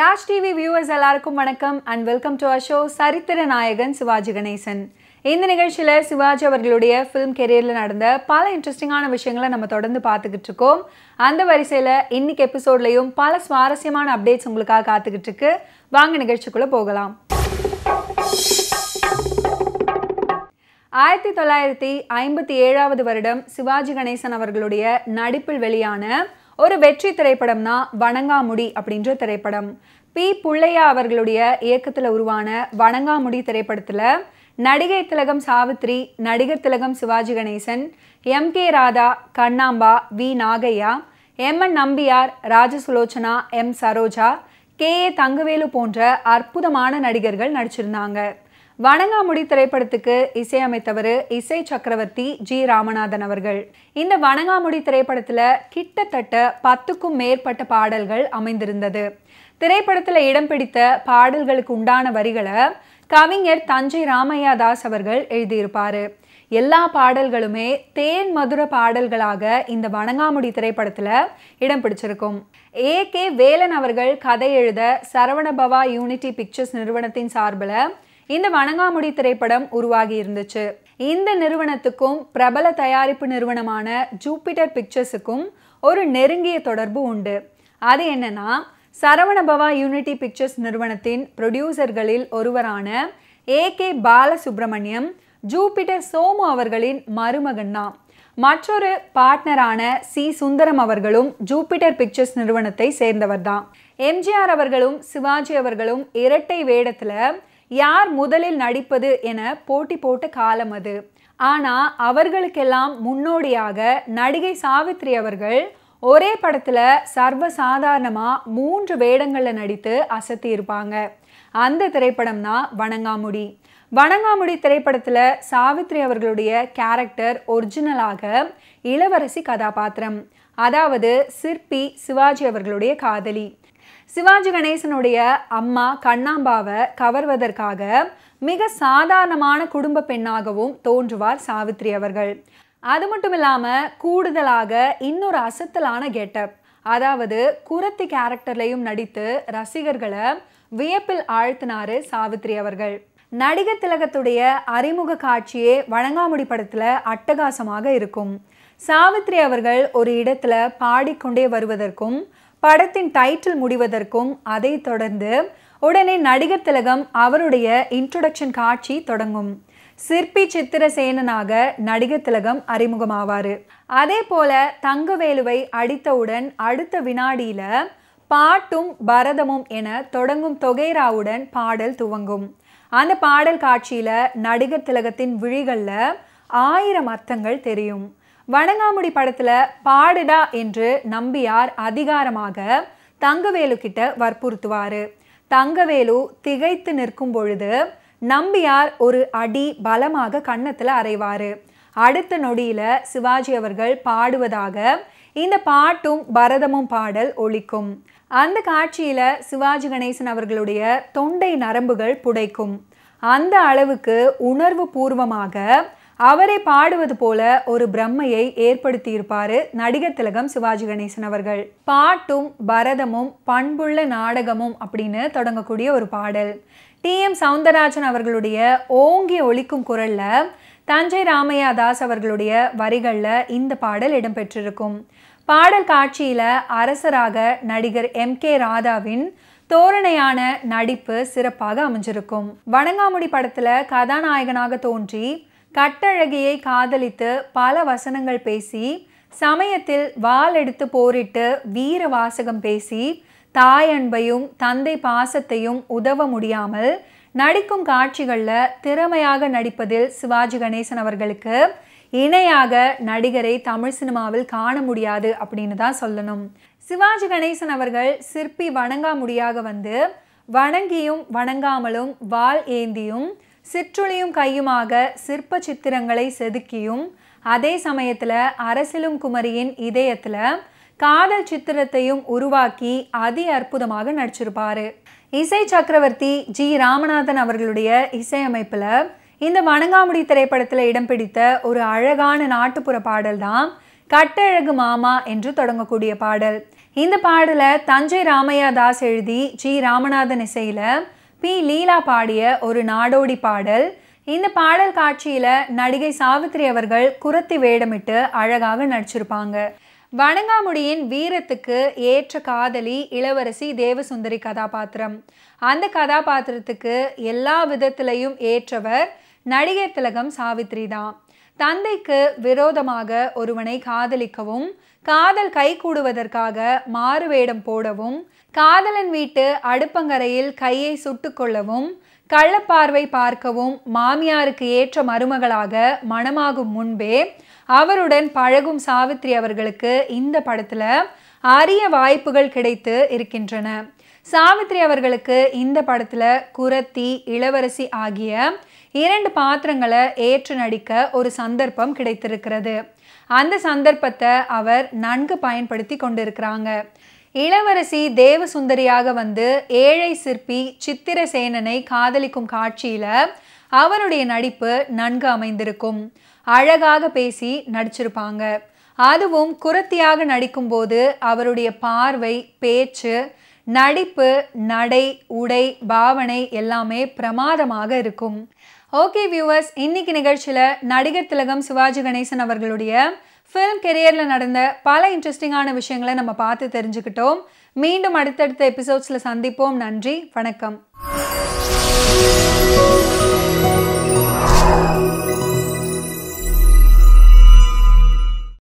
Raj TV viewers எல்லாருக்கும் வணக்கம் and welcome to அஷோ சரித்திர நாயகன் சிவாஜி கணேசன் இந்த நிகழ்ச்சியில் சிவாஜி அவர்களுடைய ஃபிலிம் கெரியரில் நடந்த பல இன்ட்ரெஸ்டிங்கான விஷயங்களை நம்ம தொடர்ந்து பார்த்துக்கிட்டு இருக்கோம் அந்த வரிசையில் இன்னைக்கு எபிசோட்லையும் பல சுவாரஸ்யமான அப்டேட்ஸ் உங்களுக்காக காத்துக்கிட்டு இருக்கு வாங்க நிகழ்ச்சிக்குள்ளே போகலாம் ஆயிரத்தி தொள்ளாயிரத்தி ஐம்பத்தி ஏழாவது வருடம் சிவாஜி கணேசன் அவர்களுடைய நடிப்பில் வெளியான ஒரு வெற்றி திரைப்படம் தான் வணங்காமுடி அப்படின்ற திரைப்படம் பி புள்ளையா அவர்களுடைய இயக்கத்தில் உருவான வணங்காமுடி திரைப்படத்தில் நடிகை திலகம் சாவித்ரி நடிகர் திலகம் Sivaji Ganesan M K Radha Kannamba V Nagaiah M N Nambiar Rajasulochana M Saroja K A Thangavelu போன்ற அற்புதமான நடிகர்கள் நடிச்சிருந்தாங்க வணங்காமுடி திரைப்படத்துக்கு இசையமைத்தவர் இசை சக்கரவர்த்தி ஜி ராமநாதன் அவர்கள் இந்த வணங்காமுடி திரைப்படத்தில் கிட்டத்தட்ட பத்துக்கும் மேற்பட்ட பாடல்கள் அமைந்திருந்தது திரைப்படத்தில் இடம் பிடித்த பாடல்களுக்கு உண்டான வரிகளை கவிஞர் தஞ்சை ராமையா தாஸ் அவர்கள் எழுதியிருப்பார் எல்லா பாடல்களுமே தேன் மதுர பாடல்களாக இந்த வணங்காமுடி திரைப்படத்தில் இடம் பிடிச்சிருக்கும் ஏ கே வேலன் அவர்கள் கதை எழுத சரவணபவா யூனிட்டி பிக்சர்ஸ் நிறுவனத்தின் சார்பில் இந்த வணங்காமுடி திரைப்படம் உருவாகி இருந்துச்சு இந்த நிறுவனத்துக்கும் பிரபல தயாரிப்பு நிறுவனமான ஜூபிட்டர் பிக்சர்ஸுக்கும் ஒரு நெருங்கிய தொடர்பு உண்டு அது என்னன்னா சரவணபவா யூனிட்டி பிக்சர்ஸ் நிறுவனத்தின் ப்ரொடியூசர்களில் ஒருவரான A K Balasubramaniam Jupiter Somu அவர்களின் மருமகன்னா மற்றொரு பார்ட்னரான சி சுந்தரம் அவர்களும் ஜூபிட்டர் பிக்சர்ஸ் நிறுவனத்தை சேர்ந்தவர் தான் எம்ஜிஆர் அவர்களும் சிவாஜி அவர்களும் இரட்டை வேடத்தில் யார் முதலில் நடிப்பது என போட்டி போட்ட காலம் அது ஆனால் அவர்களுக்கெல்லாம் முன்னோடியாக நடிகை சாவித்ரி அவர்கள் ஒரே படத்தில் சர்வசாதாரணமாக மூன்று வேடங்களில் நடித்து அசத்தியிருப்பாங்க அந்த திரைப்படம் தான் வணங்காமுடி வணங்காமுடி திரைப்படத்தில் சாவித்ரி அவர்களுடைய கேரக்டர் ஒரிஜினலாக இளவரசி கதாபாத்திரம் அதாவது சிற்பி சிவாஜி அவர்களுடைய காதலி சிவாஜி கணேசனுடைய அம்மா கண்ணாம்பாவை கவர்வதற்காக மிக சாதாரணமான குடும்ப பெண்ணாகவும் தோன்றுவார் சாவித்ரி அவர்கள் அது மட்டும் இல்லாமல் கூடுதலாக இன்னொரு அசத்தலான கெட்டப் அதாவது குரத்தி கேரக்டர்லையும் நடித்து ரசிகர்களை வியப்பில் ஆழ்த்தினாரு சாவித்ரி அவர்கள் நடிகர் திலகத்துடைய அறிமுக காட்சியே வழங்காமுடி படத்தில் அட்டகாசமாக இருக்கும் சாவித்ரி அவர்கள் ஒரு இடத்துல பாடிக்கொண்டே வருவதற்கும் படத்தின் டைட்டில் முடிவதற்கும் அதை தொடர்ந்து உடனே நடிகர் திலகம் அவருடைய இன்ட்ரொடக்ஷன் காட்சி தொடங்கும் சிற்பி சித்திரசேனனாக நடிக திலகம் அறிமுகமாவார் அதே போல தங்கவேலுவை அடித்தவுடன் அடுத்த வினாடியில் பாட்டும் பரதமும் என தொடங்கும் தொகைராவுடன் பாடல் துவங்கும் அந்த பாடல் காட்சியில் நடிகர் திலகத்தின் விழிகளில் ஆயிரம் அர்த்தங்கள் தெரியும் வணங்காமுடி படத்தில் பாடுடா என்று நம்பியார் அதிகாரமாக தங்கவேலு கிட்ட வற்புறுத்துவார் தங்கவேலு திகைத்து நிற்கும் பொழுது நம்பியார் ஒரு அடி பலமாக கன்னத்தில் அறைவார் அடுத்த நொடியில் சிவாஜி அவர்கள் பாடுவதாக இந்த பாட்டும் பரதமும் பாடல் ஒழிக்கும் அந்த காட்சியில் சிவாஜி கணேசன் அவர்களுடைய தொண்டை நரம்புகள் புடைக்கும் அந்த அளவுக்கு உணர்வு பூர்வமாக அவரை பாடுவது போல ஒரு பிரம்மையை ஏற்படுத்தியிருப்பாரு நடிகர் திலகம் சிவாஜி கணேசன் அவர்கள் பாட்டும் பரதமும் பண்புள்ள நாடகமும் அப்படின்னு தொடங்கக்கூடிய ஒரு பாடல் டி எம் சவுந்தரராஜன் அவர்களுடைய ஓங்கி ஒழிக்கும் குரலில் தஞ்சை ராமையா தாஸ் அவர்களுடைய வரிகளில் இந்த பாடல் இடம்பெற்றிருக்கும் பாடல் காட்சியில் அரசராக நடிகர் எம் கே ராதாவின் தோரணையான நடிப்பு சிறப்பாக அமைஞ்சிருக்கும் வணங்காமுடி படத்தில் கதாநாயகனாக தோன்றி கட்டழகியை காதலித்து பல வசனங்கள் பேசி சமயத்தில் வால் எடுத்து போரிட்டு வீர வாசகம் பேசி தாய் அன்பையும் தந்தை பாசத்தையும் உதவ முடியாமல் நடிக்கும் காட்சிகளில் திறமையாக நடிப்பதில் சிவாஜி கணேசன் அவர்களுக்கு இணையாக நடிகரை தமிழ் சினிமாவில் காண முடியாது அப்படின்னு தான் சொல்லணும் சிவாஜி கணேசன் அவர்கள் சிற்பி வணங்காமுடியாக வந்து வணங்கியும் வணங்காமலும் வால் ஏந்தியும் சிற்றுளியும் கையுமாக சிற்ப சித்திரங்களை செதுக்கியும் அதே சமயத்தில் அரசிலும் குமரியின் இதயத்தில் காதல் சித்திரத்தையும் உருவாக்கி அதி அற்புதமாக நடிச்சிருப்பார் இசை சக்கரவர்த்தி ஜி ராமநாதன் அவர்களுடைய இசையமைப்பில் இந்த வணங்காமுடி திரைப்படத்தில் இடம் பிடித்த ஒரு அழகான நாட்டுப்புற பாடல் தான் கட்டழகு மாமா என்று தொடங்கக்கூடிய பாடல் இந்த பாடலை தஞ்சை ராமையா தாஸ் எழுதி ஜி ராமநாதன் இசையில் பி லீலா பாடிய ஒரு நாடோடி பாடல் இந்த பாடல் காட்சியில் நடிகை சாவித்ரி அவர்கள் குரத்தி வேடமிட்டு அழகாக நடிச்சிருப்பாங்க வணங்காமுடியின் வீரத்துக்கு ஏற்ற காதலி இளவரசி தேவசுந்தரி கதாபாத்திரம் அந்த கதாபாத்திரத்துக்கு எல்லா விதத்திலையும் ஏற்றவர் நடிகர் திலகம் சாவித்ரி தான் தந்தைக்கு விரோதமாக ஒருவனை காதலிக்கவும் காதல் கை கூடுவதற்காக மாறுவேடம் போடவும் காதலன் வீட்டு அடுப்பங்கரையில் கையை சுட்டுக்கொள்ளவும் கள்ளப்பார்வை பார்க்கவும் மாமியாருக்கு ஏற்ற மருமகளாக மணமாகும் முன்பே அவருடன் பழகும் சாவித்ரி அவர்களுக்கு இந்த படத்தில் அரிய வாய்ப்புகள் கிடைத்து இருக்கின்றன சாவித்ரி அவர்களுக்கு இந்த படத்தில் குரத்தி இளவரசி ஆகிய இரண்டு பாத்திரங்களை ஏற்று நடிக்க ஒரு சந்தர்ப்பம் கிடைத்திருக்கிறது அந்த சந்தர்ப்பத்தை அவர் நன்கு பயன்படுத்தி கொண்டிருக்கிறாங்க இளவரசி தேவசுந்தரியாக வந்து ஏழை சிற்பி சித்திரசேனனை காதலிக்கும் காட்சியில் அவருடைய நடிப்பு நன்கு அமைந்திருக்கும் அழகாக பேசி நடிச்சிருப்பாங்க அதுவும் குரத்தியாக நடிக்கும்போது அவருடைய பார்வை பேச்சு நடிப்பு நடை உடை பாவனை எல்லாமே பிரமாதமாக இருக்கும் ஓகே வியூவர்ஸ் இன்னைக்கு நிகழ்ச்சியில் நடிகர் திலகம் சிவாஜி கணேசன் அவர்களுடைய ஃபிலிம் கெரியரில் நடந்த பல இன்ட்ரெஸ்டிங்கான விஷயங்களை நம்ம பார்த்து தெரிஞ்சுக்கிட்டோம் மீண்டும் அடுத்தடுத்த எபிசோட்ஸில் சந்திப்போம் நன்றி வணக்கம்